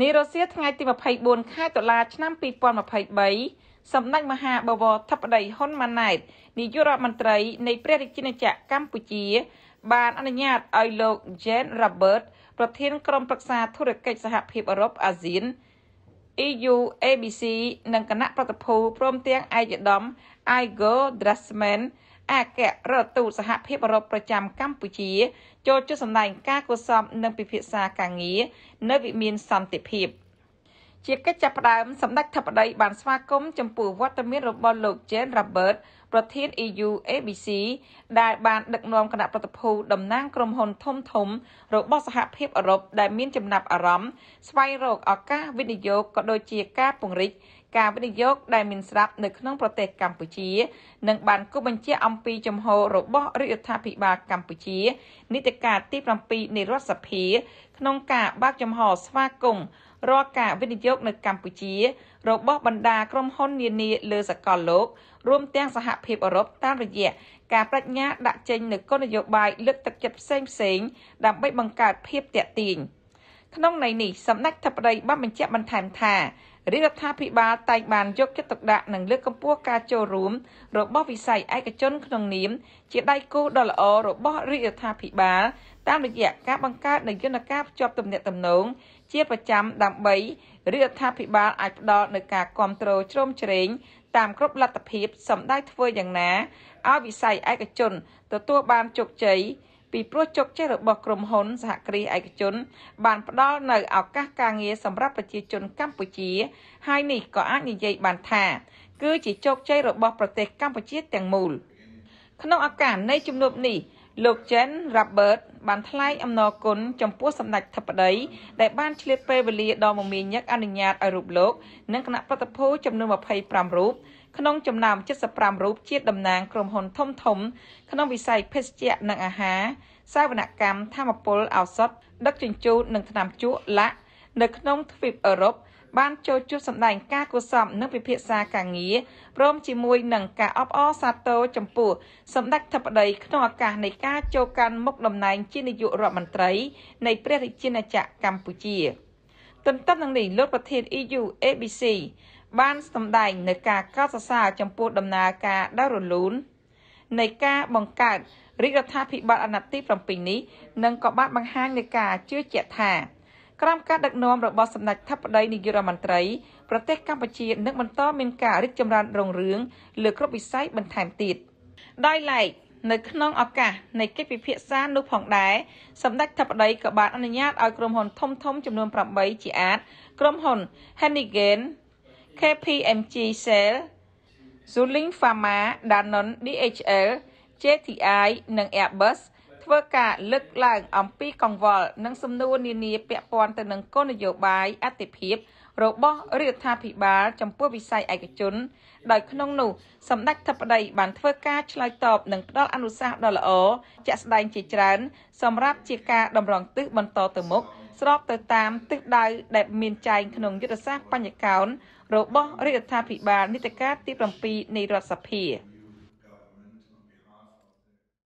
នារសៀលថ្ងៃទី24ខែតុលាឆ្នាំ2023សម្ដេចមហាបវរធិបតីហ៊ុនម៉ាណែតនាយករដ្ឋមន្ត្រីនៃ ព្រះរាជាណាចក្រកម្ពុជា បានអនុញ្ញាតឲ្យលោក Jane Robert ប្រធានក្រុមប្រឹក្សាធុរកិច្ចសហភាពអឺរ៉ុបអាស៊ាន EU ABC និងគណៈប្រតិភូព្រមទាំងឯកឧត្តម Igor Drasman អគ្គរដ្ឋទូតសហភាពអឺរ៉ុបប្រចាំកម្ពុជា ចូលជួបសម្ដែងការគួសពនិងពិភាក្សាការងារនៅវិមានសន្តិភាព ជាកិច្ចចាប់ផ្ដើមសម្ដេចធិបតីបានស្វាគមន៍ចំពោះវត្តមានរបស់លោក Jane Robert ប្រធាន EU ABC ដែល បានដឹកនាំគណៈប្រតិភូតំណាងក្រុមហ៊ុន ធំធំ របស់សហភាពអឺរ៉ុបដែលមានចំណាប់អារម្មណ៍ស្វែងរកឱកាសវិនិយោគក៏ដូចជា ការពង្រីកការវិនិយោគដែលមានស្រាប់ នៅក្នុងប្រទេសកម្ពុជានិងបានគូបញ្ជាអំពីចំហររបស់រាជរដ្ឋាភិបាលកម្ពុជានីតិកាលទី7នៃរដ្ឋសភាក្នុងការបើកចំហស្វាគមន៍រាល់ការវិនិយោគនៅកម្ពុជារបស់បណ្ដាក្រុមហ៊ុននានាលើសកលលោក រួមទាំងសហភាពអឺរ៉ុបតាមរយៈការបដិញ្ញាដាក់ចេញនូវគោលនយោបាយលើកទឹកចិត្តផ្សេងៗដើម្បីបង្កើតភាពទាក់ទាញ។ក្នុងន័យនេះសម្ដេចធិបតីបានបញ្ជាក់បន្ថែមថា រាជរដ្ឋាភិបាលតែងបានយកចិត្តទុកដាក់និងលើកកម្ពស់ការចូលរួម របស់វិស័យឯកជនក្នុងនាមជាដៃគូដ៏ល្អរបស់រាជរដ្ឋាភិបាល តាមរយៈការបង្កើតនូវយន្តការភ្ជាប់ទំនាក់ទំនងជាប្រចាំដើម្បី រាជរដ្ឋាភិបាលអាចផ្ដល់នូវការគ្រប់គ្រងជ្រោមជ្រែងតាមគ្រប់លទ្ធភាពសម្ដៅធ្វើយ៉ាងណាឲ្យវិស័យឯកជនទទួលបានជោគជ័យពីព្រោះជោគជ័យរបស់ក្រុមហ៊ុនសហគ្រាសឯកជនបាន ផ្ដល់នូវឱកាសការងារសម្រាប់ប្រជាជនកម្ពុជាហើយនេះក៏អាចនិយាយបានថាគឺជាជោគជ័យរបស់ប្រទេស កម្ពុជាទាំងមូលក្នុងឱកាសនៃជំនួបនេះលោក Jen Robert បាន ថ្លែងអំណរគុណចំពោះសម្ដេចធិបតី ដែលបានឆ្លៀតពេលវេលាដ៏មមាញឹកអនុញ្ញាតឲ្យរូបលោកនិងគណៈប្រតិភូចំនួន25រូបក្នុងចំណោម75រូបជាតំណាងក្រុមហ៊ុនធំធំ ក្នុងវិស័យភេសជ្ជៈនិងអាហារសាវនកម្មធម្មពលឱសថដឹកជញ្ជូននិងថ្នាំជក់ឡាក់នៅក្នុងទ្វីបអឺរ៉ុបបានចូលជួបសម្ដែងការគួសមនិងពិភាក្សាការងារព្រមជាមួយនឹងការអបអរសាទរចំពោះសម្ដេចធិបតីក្នុងឱកាសនៃការចូលកាន់មុខតំណែងជានាយករដ្ឋមន្ត្រី នៃព្រះរាជាណាចក្រកម្ពុជាទន្ទឹមនឹងនេះលោកប្រធាន EU ABC បានសម្ដែងនៅការកោតសរសើរចំពោះដំណើរការដ៏រលូននៃការបង្កើតរាជរដ្ឋាភិបាលអាណត្តិទី7នេះនិងក៏បានបង្ហាញនៃការជឿជាក់ថាក្រោមការដឹកនាំរបស់សម្ដេចថាបតីនាយករដ្ឋមន្ត្រីប្រទេសកម្ពុជានឹងបន្តមានការរីកចម្រើនរុងរឿងលើគ្រប់វិស័យបន្ថែមទៀតដោយឡែកនៅក្នុងឱកាសនៃកិច្ចពិភាក្សានោះផងដែរសម្ដេចថាបតីក៏បានអនុញ្ញាតឲ្យក្រុមហ៊ុន ធំធំចំនួន8ជាអាចក្រុមហ៊ុន Henigen KPMG Shell Zuling Pharma Danone DHL JTI និង Airbus ធ្វើការលើកឡើងអំពីកង្វល់និងសំណួរនានាពាក់ព័ន្ធទៅនឹងគោលនយោបាយអតិភិបរបស់រដ្ឋាភិបាលចំពោះវិស័យឯកជនដោយក្នុងនោះសម្ដេចធិបតីបានធ្វើការឆ្លើយតបនិងផ្ដល់អនុសាសន៍ដ៏ល្អជាក់ស្ដែងជាច្រើនសម្រាប់ជាការតម្រង់ទិសបន្តទៅមុខស្របទៅតាមទិសដៅដែលមានចែងក្នុងយុទ្ធសាស្ត្របញ្ញកោណរបស់រដ្ឋាភិបាលនីតិកាលទី7នៃរដ្ឋសភា។